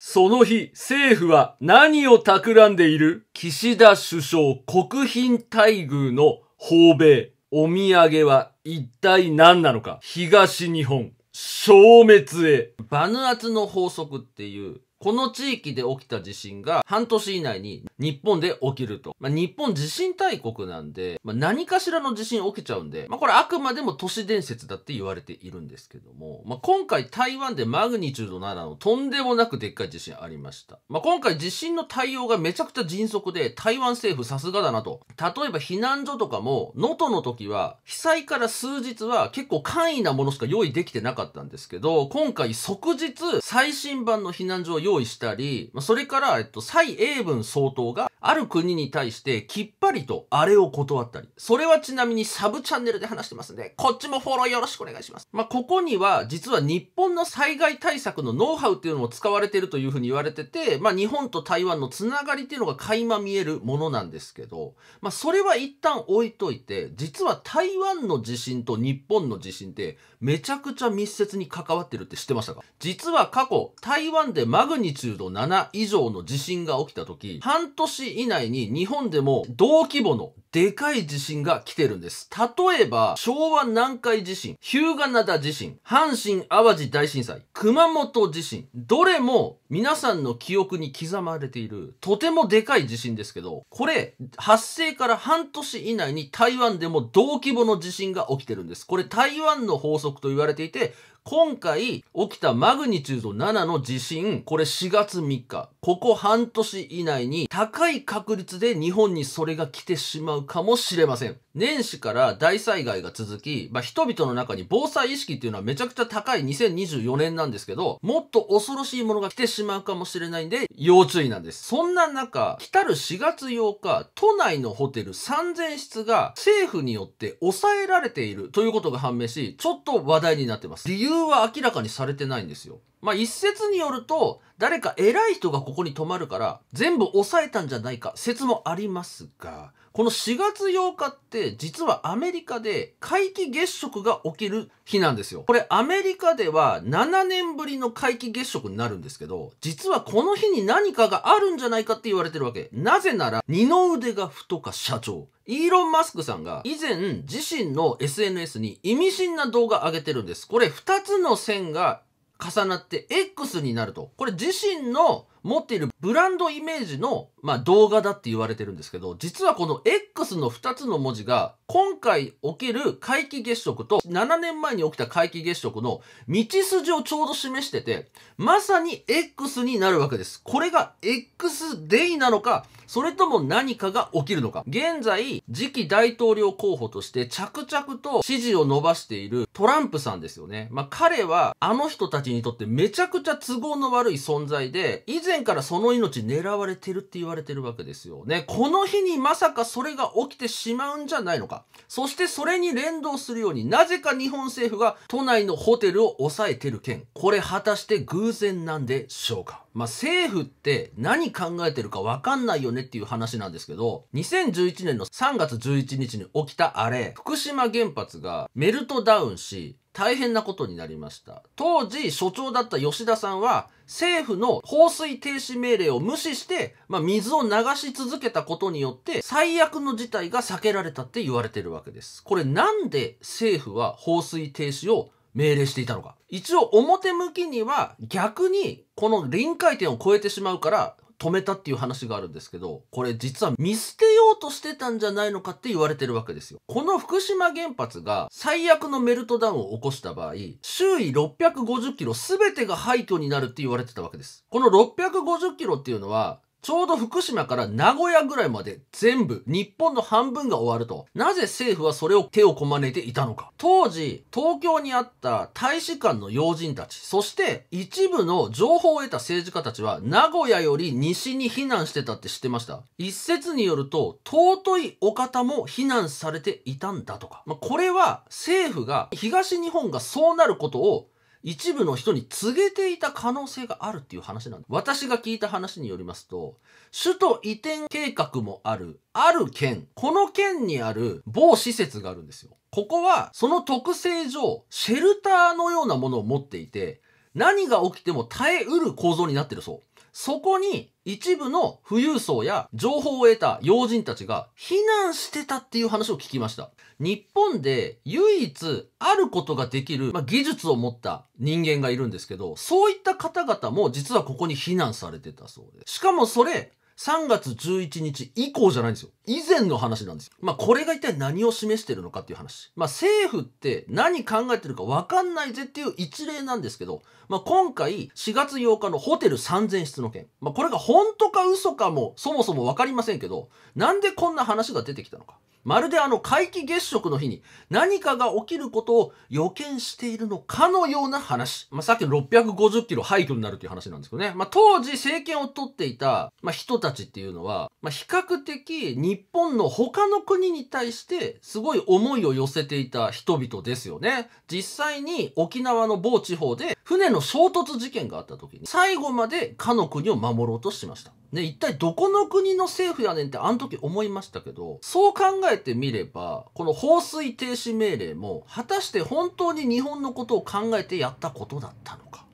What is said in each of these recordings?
その日、政府は何を企んでいる岸田首相国賓待遇の訪米。お土産は一体何なのか東日本、消滅へ。バヌアツの法則っていうこの地域で起きた地震が半年以内に日本で起きると。まあ、日本地震大国なんで、まあ、何かしらの地震起きちゃうんで、まあ、これあくまでも都市伝説だって言われているんですけども、まあ、今回台湾でマグニチュード7のとんでもなくでっかい地震ありました。まあ、今回地震の対応がめちゃくちゃ迅速で、台湾政府さすがだなと。例えば避難所とかも、能登の時は被災から数日は結構簡易なものしか用意できてなかったんですけど、今回即日最新版の避難所を用意したり、それから、えっと、蔡英文総統がある国に対してきっぱりとあれを断ったり、それはちなみにサブチャンネルで話してますんで、こっちもフォローよろしくお願いします。まあ、ここには実は日本の災害対策のノウハウっていうのも使われてるというふうに言われてて、まあ、日本と台湾のつながりっていうのが垣間見えるものなんですけど、まあ、それは一旦置いといて、実は台湾の地震と日本の地震ってめちゃくちゃ密接に関わってるって知ってましたか実は過去、台湾でマグニチュード7以上の地震が起きた時、半年以内に日本でも同規模のでかい地震が来てるんです。例えば、昭和南海地震、日向灘地震、阪神淡路大震災、熊本地震、どれも皆さんの記憶に刻まれている、とてもでかい地震ですけど、これ、発生から半年以内に台湾でも同規模の地震が起きてるんです。これ台湾の法則と言われていて、今回起きたマグニチュード7の地震、これ4月3日。ここ半年以内に高い確率で日本にそれが来てしまうかもしれません。年始から大災害が続き、まあ、人々の中に防災意識っていうのはめちゃくちゃ高い2024年なんですけど、もっと恐ろしいものが来てしまうかもしれないんで、要注意なんです。そんな中、来たる4月8日、都内のホテル3000室が政府によって抑えられているということが判明し、ちょっと話題になってます。理由は明らかにされてないんですよ。まあ、一説によると、誰か偉い人がここに泊まるから、全部抑えたんじゃないか説もありますが、この4月8日って実はアメリカで皆既月食が起きる日なんですよ。これアメリカでは7年ぶりの皆既月食になるんですけど、実はこの日に何かがあるんじゃないかって言われてるわけ。なぜなら二の腕が太か社長。イーロン・マスクさんが以前自身の SNS に意味深な動画上げてるんです。これ2つの線が重なって X になると。これ自身の持っているブランドイメージの、まあ、動画だって言われてるんですけど、実はこの X の2つの文字が、今回起きる皆既月食と7年前に起きた皆既月食の道筋をちょうど示してて、まさに X になるわけです。これが X デイなのか、それとも何かが起きるのか。現在、次期大統領候補として着々と支持を伸ばしているトランプさんですよね。まあ、彼はあの人たちにとってめちゃくちゃ都合の悪い存在で、以前前からその命狙われてるって言われてるわけですよね。この日にまさかそれが起きてしまうんじゃないのか。そしてそれに連動するように、なぜか日本政府が都内のホテルを抑えてる件。これ果たして偶然なんでしょうか。まあ、政府って何考えてるかわかんないよねっていう話なんですけど、2011年の3月11日に起きたあれ、福島原発がメルトダウンし、大変なことになりました。当時、所長だった吉田さんは、政府の放水停止命令を無視して、まあ、水を流し続けたことによって、最悪の事態が避けられたって言われてるわけです。これなんで政府は放水停止を命令していたのか。一応表向きには逆にこの臨界点を超えてしまうから止めたっていう話があるんですけど、これ実は見捨てようとしてたんじゃないのかって言われてるわけですよ。この福島原発が最悪のメルトダウンを起こした場合、周囲650キロ全てが廃墟になるって言われてたわけです。この650キロっていうのは、ちょうど福島から名古屋ぐらいまで全部、日本の半分が終わると。なぜ政府はそれを手をこまねいていたのか。当時、東京にあった大使館の要人たち、そして一部の情報を得た政治家たちは、名古屋より西に避難してたって知ってました一説によると、尊いお方も避難されていたんだとか。まあ、これは政府が東日本がそうなることを一部の人に告げていた可能性があるっていう話なんで私が聞いた話によりますと、首都移転計画もある、ある県、この県にある某施設があるんですよ。ここは、その特性上、シェルターのようなものを持っていて、何が起きても耐えうる構造になってるそう。そこに一部の富裕層や情報を得た要人たちが避難してたっていう話を聞きました。日本で唯一あることができる、まあ、技術を持った人間がいるんですけど、そういった方々も実はここに避難されてたそうです。しかもそれ、3月11日以降じゃないんですよ。以前の話なんですよ。まあ、これが一体何を示してるのかっていう話。まあ、政府って何考えてるか分かんないぜっていう一例なんですけど、まあ、今回4月8日のホテル3000室の件。まあ、これが本当か嘘かもそもそも分かりませんけど、なんでこんな話が出てきたのか。まるであの皆既月食の日に何かが起きることを予見しているのかのような話。まあ、さっきの650キロ廃墟になるという話なんですけどね。まあ、当時政権を取っていた、まあ、人たちっていうのは、まあ、比較的日本の他の国に対してすごい思いを寄せていた人々ですよね。実際に沖縄の某地方で船の衝突事件があった時に最後までかの国を守ろうとしました。ね、一体どこの国の政府やねんってあの時思いましたけど、そう考えてみれば、この放水停止命令も、果たして本当に日本のことを考えてやったことだったのか。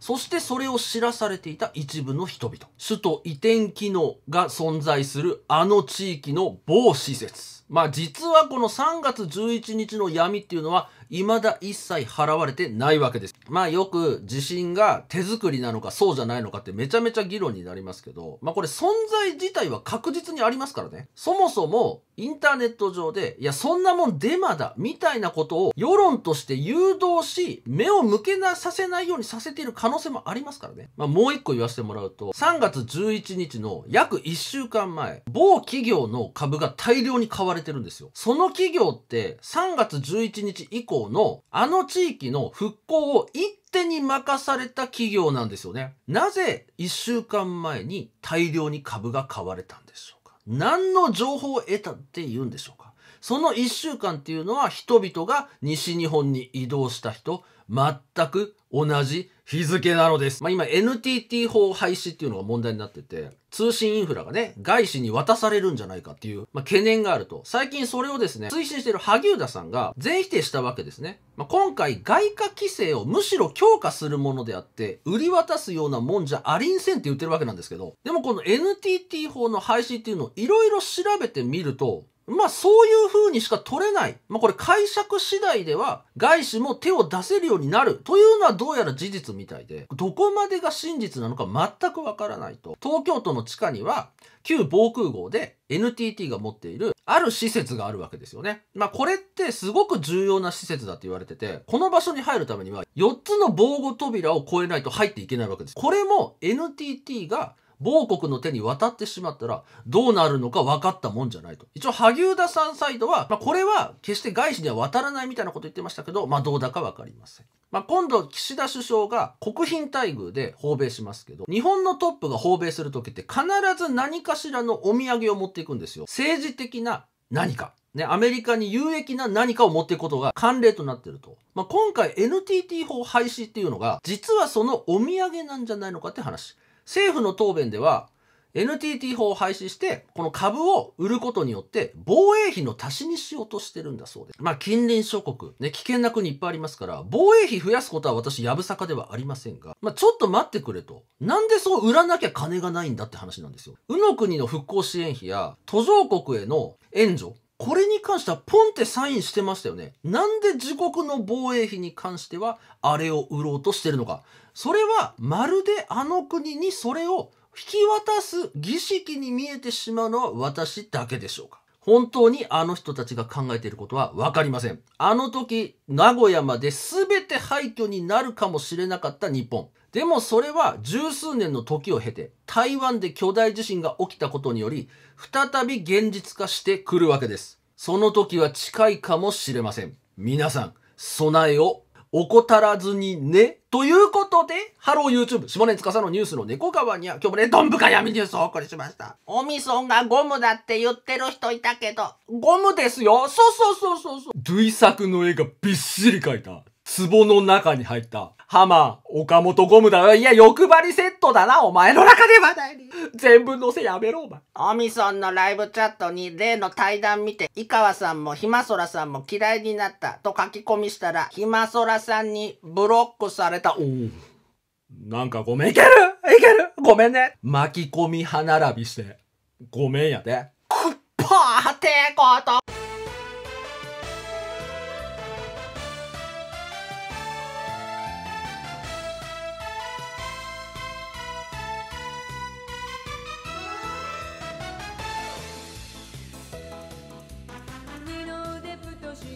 そしてそれを知らされていた一部の人々。首都移転機能が存在するあの地域の某施設。まあ実はこの3月11日の闇っていうのは未だ一切払われてないわけです。まあよく地震が手作りなのかそうじゃないのかってめちゃめちゃ議論になりますけど、まあこれ存在自体は確実にありますからね。そもそもインターネット上で、いやそんなもんデマだみたいなことを世論として誘導し、目を向けなさせないようにさせている可能性もありますからね。まあもう一個言わせてもらうと、3月11日の約1週間前、某企業の株が大量に買われされてるんですよ。その企業って3月11日以降のあの地域の復興を一手に任された企業なんですよね。なぜ1週間前に大量に株が買われたんでしょうか何の情報を得たって言うんでしょうかその1週間っていうのは人々が西日本に移動した人、全く同じ日付なのです。まあ、今 NTT 法廃止っていうのが問題になってて、通信インフラがね、外資に渡されるんじゃないかっていう、まあ、懸念があると。最近それをですね、推進している萩生田さんが全否定したわけですね。まあ、今回、外貨規制をむしろ強化するものであって、売り渡すようなもんじゃありんせんって言ってるわけなんですけど、でもこの NTT 法の廃止っていうのをいろいろ調べてみると、まあそういう風にしか取れない。まあこれ解釈次第では外資も手を出せるようになるというのはどうやら事実みたいで、どこまでが真実なのか全くわからないと。東京都の地下には旧防空壕で NTT が持っているある施設があるわけですよね。まあこれってすごく重要な施設だって言われてて、この場所に入るためには4つの防護扉を越えないと入っていけないわけです。これも NTT が某国の手に渡ってしまったら、どうなるのか分かったもんじゃないと。一応、萩生田さんサイドは、まあ、これは決して外資には渡らないみたいなこと言ってましたけど、まあ、どうだか分かりません。まあ、今度、岸田首相が国賓待遇で訪米しますけど、日本のトップが訪米するときって必ず何かしらのお土産を持っていくんですよ。政治的な何か。ね、アメリカに有益な何かを持っていくことが慣例となってると。まあ、今回 NTT 法廃止っていうのが、実はそのお土産なんじゃないのかって話。政府の答弁では、NTT 法を廃止して、この株を売ることによって、防衛費の足しにしようとしてるんだそうです。まあ、近隣諸国、ね、危険な国いっぱいありますから、防衛費増やすことは私、やぶさかではありませんが、まあ、ちょっと待ってくれと。なんでそう売らなきゃ金がないんだって話なんですよ。うの国の復興支援費や、途上国への援助、これに関してはポンってサインしてましたよね。なんで自国の防衛費に関してはあれを売ろうとしてるのか。それはまるであの国にそれを引き渡す儀式に見えてしまうのは私だけでしょうか。本当にあの人たちが考えていることはわかりません。あの時、名古屋まで全て廃墟になるかもしれなかった日本。でもそれは十数年の時を経て台湾で巨大地震が起きたことにより再び現実化してくるわけです。その時は近いかもしれません。皆さん、備えを怠らずにね。ということで、ハロー YouTube、下根司のニュースの猫川には、今日もね、どんぶか闇ニュースをお送りしました。おみそんがゴムだって言ってる人いたけど、ゴムですよそうそうそうそうそう。類作の絵がびっしり描いた、壺の中に入った、ハマー、岡本ゴムだ。いや、欲張りセットだな、お前の中で話題に。全文乗せやめろ、お前。オミソンのライブチャットに例の対談見て、井川さんもひまそらさんも嫌いになったと書き込みしたら、ひまそらさんにブロックされた。おなんかごめん。いけるいけるごめんね。巻き込み歯並びして。ごめんやで。くっぱーてこと。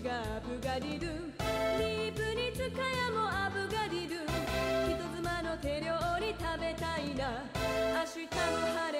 がアブガリルディープに使やもアブガリル人妻の手料理食べたいな明日の春